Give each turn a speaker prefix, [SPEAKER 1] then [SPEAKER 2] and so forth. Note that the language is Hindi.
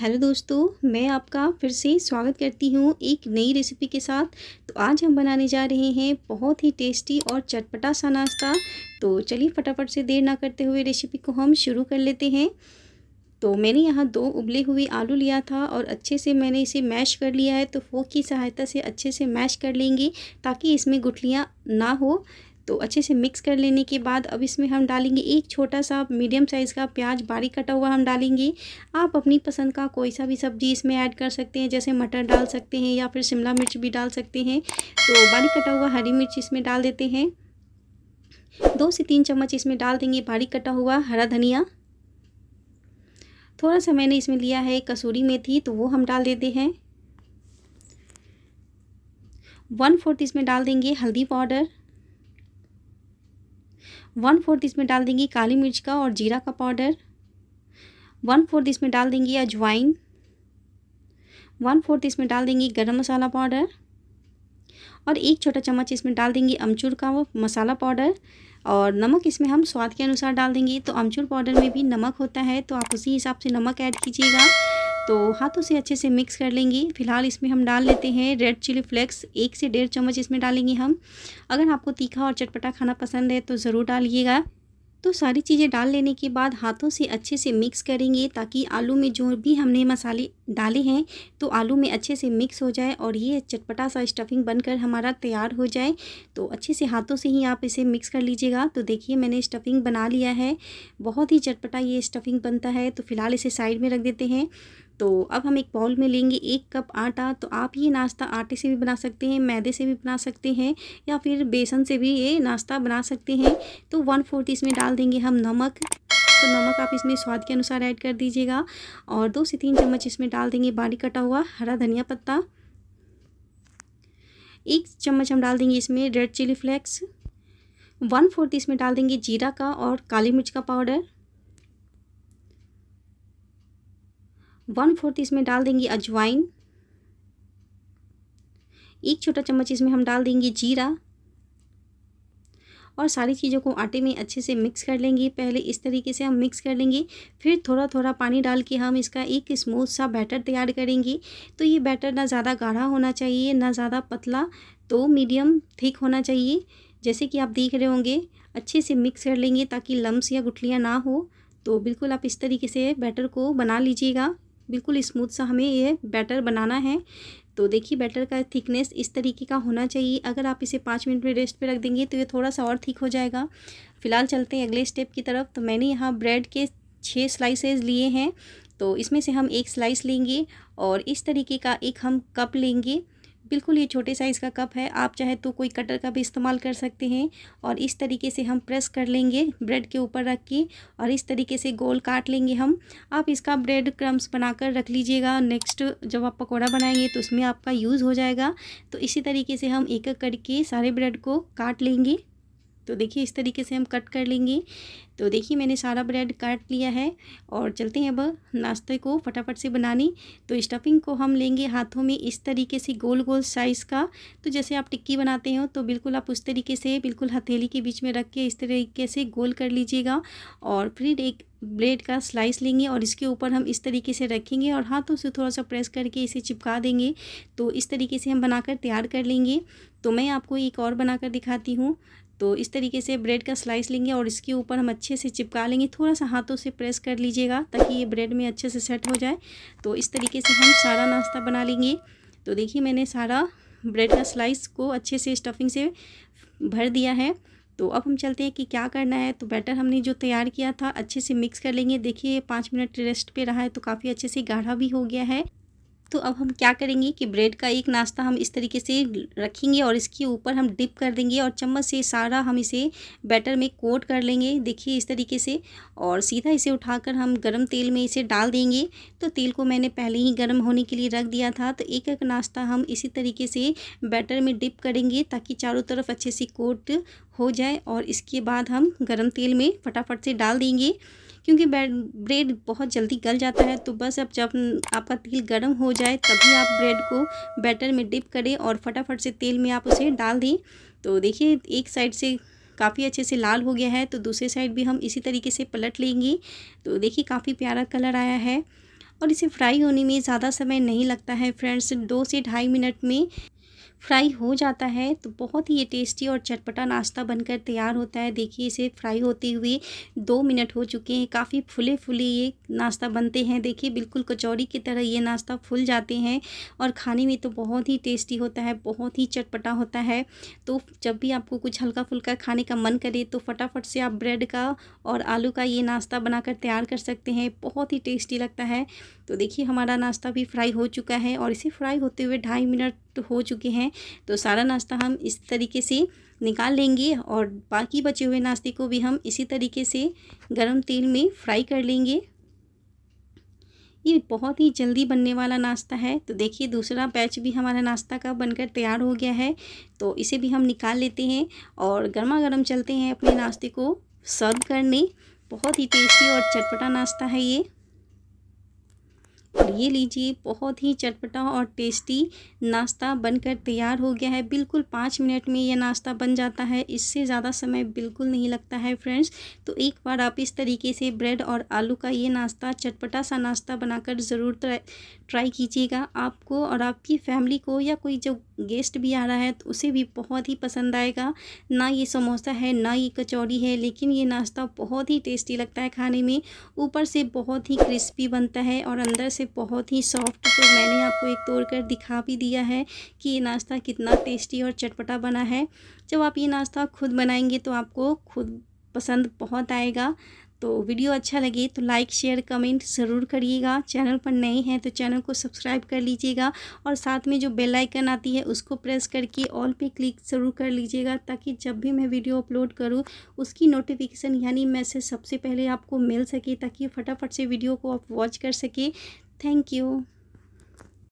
[SPEAKER 1] हेलो दोस्तों मैं आपका फिर से स्वागत करती हूँ एक नई रेसिपी के साथ तो आज हम बनाने जा रहे हैं बहुत ही टेस्टी और चटपटा सा नाश्ता तो चलिए फटाफट से देर ना करते हुए रेसिपी को हम शुरू कर लेते हैं तो मैंने यहाँ दो उबले हुए आलू लिया था और अच्छे से मैंने इसे मैश कर लिया है तो फोक की सहायता से अच्छे से मैश कर लेंगे ताकि इसमें गुठलियाँ ना हो तो अच्छे से मिक्स कर लेने के बाद अब इसमें हम डालेंगे एक छोटा सा मीडियम साइज़ का प्याज बारीक कटा हुआ हम डालेंगे आप अपनी पसंद का कोई सा भी सब्जी इसमें ऐड कर सकते हैं जैसे मटर डाल सकते हैं या फिर शिमला मिर्च भी डाल सकते हैं तो बारीक कटा हुआ हरी मिर्च इसमें डाल देते हैं दो से तीन चम्मच इसमें डाल देंगे बारीक कटा हुआ हरा धनिया थोड़ा सा मैंने इसमें लिया है कसूरी मेथी तो वो हम डाल देते हैं वन फोर्थ इसमें डाल देंगे हल्दी पाउडर वन फोर्थ इसमें डाल देंगी काली मिर्च का और जीरा का पाउडर वन फोर्थ इसमें डाल देंगी अजवाइन वन फोर्थ इसमें डाल देंगी गरम मसाला पाउडर और एक छोटा चम्मच इसमें डाल देंगे अमचूर का वो मसाला पाउडर और नमक इसमें हम स्वाद के अनुसार डाल देंगे तो अमचूर पाउडर में भी नमक होता है तो आप उसी हिसाब से नमक ऐड कीजिएगा तो हाथों से अच्छे से मिक्स कर लेंगे फिलहाल इसमें हम डाल लेते हैं रेड चिली फ्लेक्स एक से डेढ़ चम्मच इसमें डालेंगे हम अगर आपको तीखा और चटपटा खाना पसंद है तो ज़रूर डालिएगा तो सारी चीज़ें डाल लेने के बाद हाथों से अच्छे से मिक्स करेंगे ताकि आलू में जो भी हमने मसाले डाले हैं तो आलू में अच्छे से मिक्स हो जाए और ये चटपटा सा स्टफिंग बनकर हमारा तैयार हो जाए तो अच्छे से हाथों से ही आप इसे मिक्स कर लीजिएगा तो देखिए मैंने स्टफिंग बना लिया है बहुत ही चटपटा ये स्टफिंग बनता है तो फ़िलहाल इसे साइड में रख देते हैं तो अब हम एक बाउल में लेंगे एक कप आटा तो आप ये नाश्ता आटे से भी बना सकते हैं मैदे से भी बना सकते हैं या फिर बेसन से भी ये नाश्ता बना सकते हैं तो वन फोर्थ इसमें डाल देंगे हम नमक तो नमक आप इसमें स्वाद के अनुसार ऐड कर दीजिएगा और दो से तीन चम्मच इसमें डाल देंगे बारीक कटा हुआ हरा धनिया पत्ता एक चम्मच हम डाल देंगे इसमें red chili flakes one fourth इसमें डाल देंगे जीरा का और काली मिर्च का पाउडर वन फोर्थ इसमें डाल देंगे अजवाइन एक छोटा चम्मच इसमें हम डाल देंगे जीरा और सारी चीज़ों को आटे में अच्छे से मिक्स कर लेंगे पहले इस तरीके से हम मिक्स कर लेंगे फिर थोड़ा थोड़ा पानी डाल के हम इसका एक स्मूथ सा बैटर तैयार करेंगे तो ये बैटर ना ज़्यादा गाढ़ा होना चाहिए ना ज़्यादा पतला तो मीडियम थिक होना चाहिए जैसे कि आप देख रहे होंगे अच्छे से मिक्स कर लेंगे ताकि लम्ब या गुठलियाँ ना हो तो बिल्कुल आप इस तरीके से बैटर को बना लीजिएगा बिल्कुल स्मूथ सा हमें ये बैटर बनाना है तो देखिए बैटर का थिकनेस इस तरीके का होना चाहिए अगर आप इसे पाँच मिनट में रेस्ट पे रख देंगे तो ये थोड़ा सा और थिक हो जाएगा फ़िलहाल चलते हैं अगले स्टेप की तरफ तो मैंने यहाँ ब्रेड के छः स्लाइसेस लिए हैं तो इसमें से हम एक स्लाइस लेंगे और इस तरीके का एक हम कप लेंगे बिल्कुल ये छोटे साइज़ का कप है आप चाहे तो कोई कटर का भी इस्तेमाल कर सकते हैं और इस तरीके से हम प्रेस कर लेंगे ब्रेड के ऊपर रख के और इस तरीके से गोल काट लेंगे हम आप इसका ब्रेड क्रम्स बनाकर रख लीजिएगा नेक्स्ट जब आप पकौड़ा बनाएंगे तो उसमें आपका यूज़ हो जाएगा तो इसी तरीके से हम एक एक करके सारे ब्रेड को काट लेंगे तो देखिए इस तरीके से हम कट कर लेंगे तो देखिए मैंने सारा ब्रेड काट लिया है और चलते हैं अब नाश्ते को फटाफट से बनाने तो स्टफिंग को हम लेंगे हाथों में इस तरीके से गोल गोल साइज़ का तो जैसे आप टिक्की बनाते हो तो बिल्कुल आप उस तरीके से बिल्कुल हथेली के बीच में रख के इस तरीके से गोल कर लीजिएगा और फिर एक ब्रेड का स्लाइस लेंगे और इसके ऊपर हम इस तरीके से रखेंगे और हाथों से थोड़ा सा प्रेस करके इसे चिपका देंगे तो इस तरीके से हम बनाकर तैयार कर लेंगे तो मैं आपको एक और बनाकर दिखाती हूँ तो इस तरीके से ब्रेड का स्लाइस लेंगे और इसके ऊपर हम अच्छे से चिपका लेंगे थोड़ा सा हाथों से प्रेस कर लीजिएगा ताकि ये ब्रेड में अच्छे से सेट हो जाए तो इस तरीके से हम सारा नाश्ता बना लेंगे तो देखिए मैंने सारा ब्रेड का स्लाइस को अच्छे से स्टफिंग से भर दिया है तो अब हम चलते हैं कि क्या करना है तो बैटर हमने जो तैयार किया था अच्छे से मिक्स कर लेंगे देखिए पाँच मिनट रेस्ट पे रहा है तो काफ़ी अच्छे से गाढ़ा भी हो गया है तो अब हम क्या करेंगे कि ब्रेड का एक नाश्ता हम इस तरीके से रखेंगे और इसके ऊपर हम डिप कर देंगे और चम्मच से सारा हम इसे बैटर में कोट कर लेंगे देखिए इस तरीके से और सीधा इसे उठाकर हम गरम तेल में इसे डाल देंगे तो तेल को मैंने पहले ही गर्म होने के लिए रख दिया था तो एक एक नाश्ता हम इसी तरीके से बैटर में डिप करेंगे ताकि चारों तरफ अच्छे से कोट हो जाए और इसके बाद हम गर्म तेल में फटाफट से डाल देंगे क्योंकि ब्रेड बहुत जल्दी गल जाता है तो बस अब जब आपका तेल गर्म हो जाए तभी आप ब्रेड को बैटर में डिप करें और फटाफट से तेल में आप उसे डाल दें तो देखिए एक साइड से काफ़ी अच्छे से लाल हो गया है तो दूसरी साइड भी हम इसी तरीके से पलट लेंगे तो देखिए काफ़ी प्यारा कलर आया है और इसे फ्राई होने में ज़्यादा समय नहीं लगता है फ्रेंड्स दो से ढाई मिनट में फ्राई हो जाता है तो बहुत ही ये टेस्टी और चटपटा नाश्ता बनकर तैयार होता है देखिए इसे फ्राई होते हुए दो मिनट हो चुके हैं काफ़ी फुले फुले ये नाश्ता बनते हैं देखिए बिल्कुल कचौड़ी की तरह ये नाश्ता फूल जाते हैं और खाने में तो बहुत ही टेस्टी होता है बहुत ही चटपटा होता है तो जब भी आपको कुछ हल्का फुल्का खाने का मन करे तो फटाफट से आप ब्रेड का और आलू का ये नाश्ता बनाकर तैयार कर सकते हैं बहुत ही टेस्टी लगता है तो देखिए हमारा नाश्ता भी फ्राई हो चुका है और इसे फ्राई होते हुए ढाई मिनट तो हो चुके हैं तो सारा नाश्ता हम इस तरीके से निकाल लेंगे और बाकी बचे हुए नाश्ते को भी हम इसी तरीके से गरम तेल में फ्राई कर लेंगे ये बहुत ही जल्दी बनने वाला नाश्ता है तो देखिए दूसरा बैच भी हमारा नाश्ता का बनकर तैयार हो गया है तो इसे भी हम निकाल लेते हैं और गर्मा गर्म चलते हैं अपने नाश्ते को सर्व करने बहुत ही टेस्टी और चटपटा नाश्ता है ये और ये लीजिए बहुत ही चटपटा और टेस्टी नाश्ता बनकर तैयार हो गया है बिल्कुल पाँच मिनट में ये नाश्ता बन जाता है इससे ज़्यादा समय बिल्कुल नहीं लगता है फ्रेंड्स तो एक बार आप इस तरीके से ब्रेड और आलू का ये नाश्ता चटपटा सा नाश्ता बनाकर ज़रूर ट्राई कीजिएगा आपको और आपकी फैमिली को या कोई जो गेस्ट भी आ रहा है तो उसे भी बहुत ही पसंद आएगा ना ये समोसा है ना ये कचौड़ी है लेकिन ये नाश्ता बहुत ही टेस्टी लगता है खाने में ऊपर से बहुत ही क्रिस्पी बनता है और अंदर से बहुत ही सॉफ्ट तो मैंने आपको एक तोड़ कर दिखा भी दिया है कि ये नाश्ता कितना टेस्टी और चटपटा बना है जब आप ये नाश्ता खुद बनाएंगे तो आपको खुद पसंद बहुत आएगा तो वीडियो अच्छा लगे तो लाइक शेयर कमेंट ज़रूर करिएगा चैनल पर नए हैं तो चैनल को सब्सक्राइब कर लीजिएगा और साथ में जो बेल आइकन आती है उसको प्रेस करके ऑल पे क्लिक ज़रूर कर लीजिएगा ताकि जब भी मैं वीडियो अपलोड करूँ उसकी नोटिफिकेशन यानी मैसेज सबसे पहले आपको मिल सके ताकि फटाफट से वीडियो को आप वॉच कर सकें थैंक यू